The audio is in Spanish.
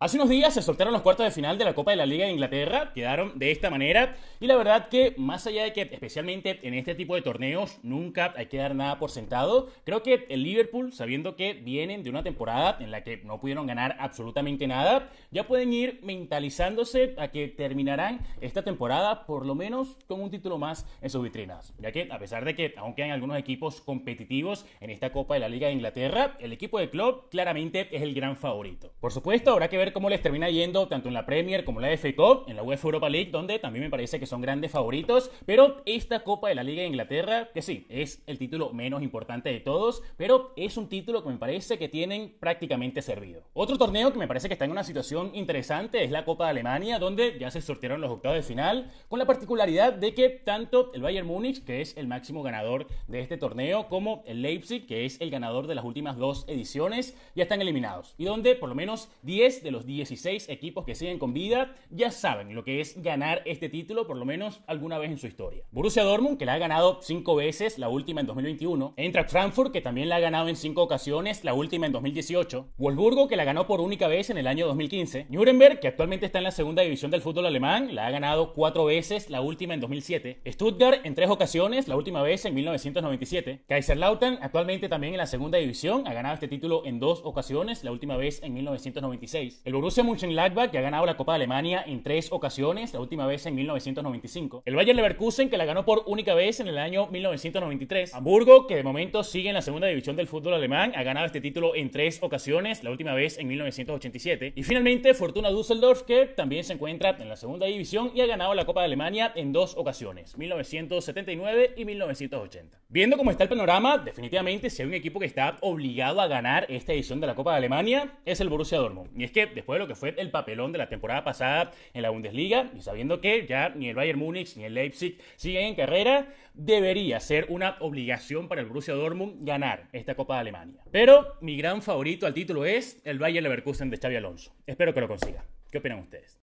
Hace unos días se soltaron los cuartos de final de la Copa de la Liga de Inglaterra, quedaron de esta manera y la verdad que más allá de que especialmente en este tipo de torneos nunca hay que dar nada por sentado, creo que el Liverpool, sabiendo que vienen de una temporada en la que no pudieron ganar absolutamente nada, ya pueden ir mentalizándose a que terminarán esta temporada por lo menos con un título más en sus vitrinas, ya que a pesar de que aunque hay algunos equipos competitivos en esta Copa de la Liga de Inglaterra, el equipo de club claramente es el gran favorito. Por supuesto, habrá que ver cómo les termina yendo tanto en la Premier como la FA Cup, en la UEFA Europa League, donde también me parece que son grandes favoritos. Pero esta Copa de la Liga de Inglaterra, que sí, es el título menos importante de todos, pero es un título que me parece que tienen prácticamente servido. Otro torneo que me parece que está en una situación interesante es la Copa de Alemania, donde ya se sortearon los octavos de final, con la particularidad de que tanto el Bayern Múnich, que es el máximo ganador de este torneo, como el Leipzig, que es el ganador de las últimas dos ediciones, ya están eliminados. Y donde por lo menos 10 de los 16 equipos que siguen con vida ya saben lo que es ganar este título, por lo menos alguna vez en su historia. Borussia Dortmund, que la ha ganado cinco veces, la última en 2021. Eintracht Frankfurt, que también la ha ganado en cinco ocasiones, la última en 2018. Wolfsburgo, que la ganó por única vez en el año 2015. Nuremberg, que actualmente está en la segunda división del fútbol alemán, la ha ganado cuatro veces, la última en 2007. Stuttgart, en tres ocasiones, la última vez en 1997. Kaiserslautern, actualmente también en la segunda división, ha ganado este título en dos ocasiones, la última vez en 1996. El Borussia Mönchengladbach, que ha ganado la Copa de Alemania en tres ocasiones, la última vez en 1995. El Bayern Leverkusen, que la ganó por única vez en el año 1993. Hamburgo, que de momento sigue en la segunda división del fútbol alemán, ha ganado este título en tres ocasiones, la última vez en 1987. Y finalmente, Fortuna Düsseldorf, que también se encuentra en la segunda división y ha ganado la Copa de Alemania en dos ocasiones, 1979 y 1980. Viendo cómo está el panorama, definitivamente si hay un equipo que está obligado a ganar esta edición de la Copa de Alemania, es el Borussia Dortmund. Y es que después de lo que fue el papelón de la temporada pasada en la Bundesliga, y sabiendo que ya ni el Bayern Múnich ni el Leipzig siguen en carrera, debería ser una obligación para el Borussia Dortmund ganar esta Copa de Alemania. Pero mi gran favorito al título es el Bayern Leverkusen de Xavi Alonso. Espero que lo consiga. ¿Qué opinan ustedes?